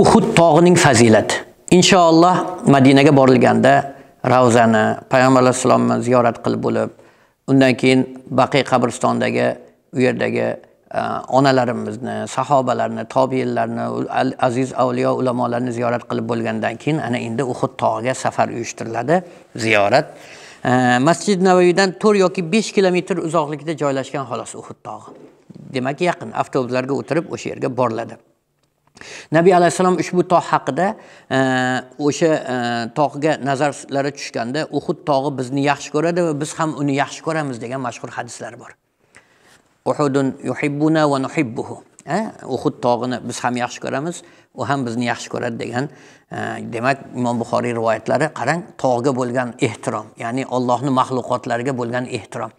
uhud tog'ining fazilati inshaalloh madinaga borilganda ravzani payg'ambar alayhissalomni ziyorat qilib bo'lib undan keyin baqiy qabristondagi u yerdagi e, onalarimizni sahobalarni tobiinlarni aziz avliyo ulamolarni ziyorat qilib bo'lgandan keyin ana endi uhud tog'iga safar uyushtiriladi ziyorat e, masjid navoiydan to'rt yoki besh kilometr uzoqlikda joylashgan xolos uhud tog'i demak yaqin avtobuslarga o'tirib o'sha yerga boriladi nabiy alayhissalom ushbu tog' haqida e, o'sha e, tog'ga nazarlari tushganda uhud tog'i bizni yaxshi ko'radi va biz ham uni yaxshi ko'ramiz degan mashhur hadislar bor uhudun yuhibbuna va nuhibbuhu e, uhud tog'ini biz ham yaxshi ko'ramiz u ham bizni yaxshi ko'radi degan demak imom buxoriy rivoyatlari qarang tog'ga bo'lgan ehtirom ya'ni ollohni maxluqotlariga bo'lgan ehtirom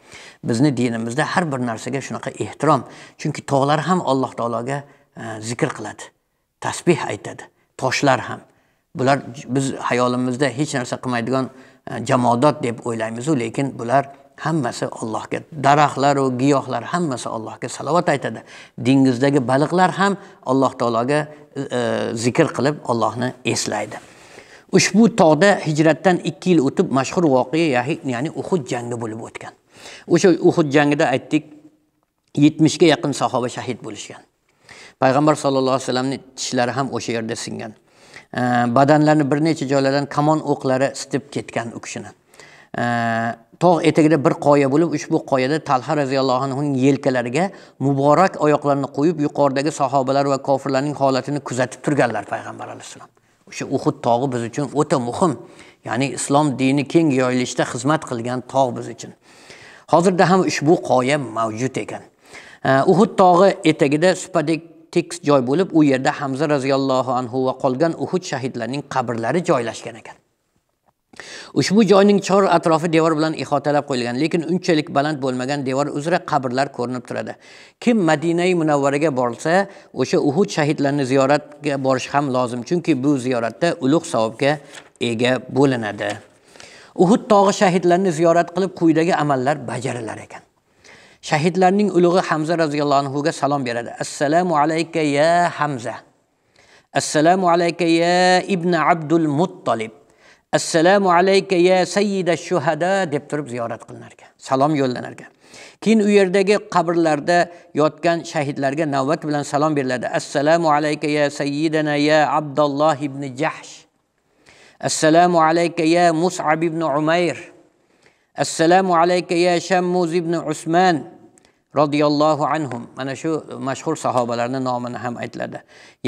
bizni dinimizda har bir narsaga shunaqa ehtirom chunki tog'lar ham alloh taologa zikr qiladi tasbeh aytadi toshlar ham bular biz hayolimizda hech narsa qilmaydigan e, jamodot deb o'ylaymizu lekin bular hammasi allohga daraxtlaru giyohlar hammasi allohga salovat aytadi dengizdagi baliqlar ham alloh taologa e, e, zikr qilib ollohni eslaydi ushbu tog'da hijratdan ikki yil o'tib mashhur voqea ya'ni uhud jangi bo'lib o'tgan o'sha uhud jangida aytdik yetmishga yaqin sahoba shahid bo'lishgan payg'ambar sallallohu alayhi vasallamning tishlari ham o'sha yerda singan e, badanlarini bir necha joylardan kamon o'qlari sitib ketgan u kishini e, tog' etagida bir qoya bo'lib ushbu qoyada talha roziyallohu anhuning yelkalariga muborak oyoqlarini qo'yib yuqoridagi sahobalar va kofirlarning holatini kuzatib turganlar payg'ambar alayhissalom o'sha uhud tog'i biz uchun o'ta muhim ya'ni islom dini keng yoyilishda xizmat qilgan tog' biz uchun hozirda ham ushbu qoya mavjud ekan uhud tog'i etagida supadek tekis joy bo'lib u yerda hamza roziyallohu anhu va qolgan uhud shahidlarining qabrlari joylashgan ekan ushbu joyning chor atrofi devor bilan ihotalab qo'yilgan lekin unchalik baland bo'lmagan devor uzra qabrlar ko'rinib turadi kim madinai munavvaraga borsa o'sha uhud shahidlarini ziyoratga borish ham lozim chunki bu ziyoratda ulug' savobga ega bo'linadi uhud tog'i shahidlarini ziyorat qilib quyidagi amallar bajarilar ekan shahidlarning ulug'i hamza roziyallohu anhuga salom beradi assalomu alayka ya hamza assalomu alayka ya ibn abdul muttolib assalomu alayka ya sayyida shuhada deb turib ziyorat qilinar ekan salom yo'llanar ekan keyin u yerdagi qabrlarda yotgan shahidlarga navbat bilan salom beriladi assalomu alayka ya sayyidana ya abdulloh ibn jahsh assalomu alayka ya musab ibn umayr assalomu alayka ya shammuz ibn usman roziyallohu anhum mana shu mashhur sahobalarni nomini ham aytiladi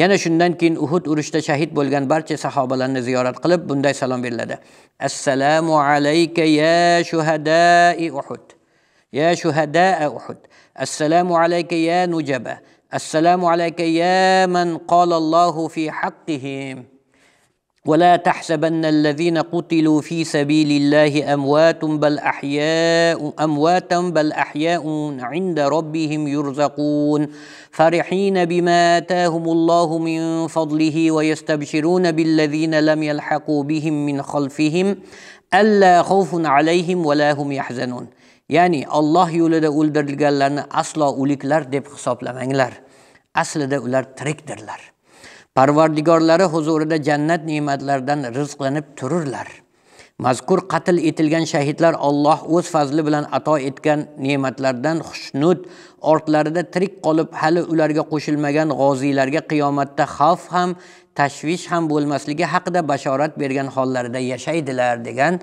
yana shundan keyin uhud urushida shahid bo'lgan barcha sahobalarni ziyorat qilib bunday salom beriladi assalomu alayka ya shuhadai uhud ya shuhadaa uhud assalomu alayka ya nujaba assalomu alayka ya man qolallohu fi haqqihim ولا تحسبن الذين قتلوا في سبيل الله اموات بل احياء امواتا بل احياء عند ربهم يرزقون فرحين بما اتاهم الله من فضله ويستبشرون بالذين لم يلحقوا بهم من خلفهم الا خوف عليهم ولا هم يحزنون يعني الله يولد أوليك لار ديب o'ldirilganlarni aslo أصلا deb hisoblamanglar تريك در لار parvardigorlari huzurida jannat ne'matlaridan rizqlanib tururlar mazkur qatl etilgan shahidlar Alloh o'z fazli bilan ato etgan ne'matlardan xushnud ortlarida tirik qolib hali ularga qo'shilmagan g'oziylarga qiyomatda xavf ham tashvish ham bo'lmasligi haqida bashorat bergan hollarida yashaydilar degan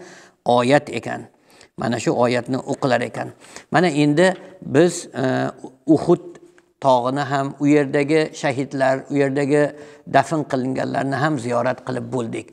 oyat ekan mana shu oyatni o'qilar ekan mana endi biz e, Uhud tog'ini ham u yerdagi shahidlar u yerdagi dafn qilinganlarni ham ziyorat qilib bo'ldik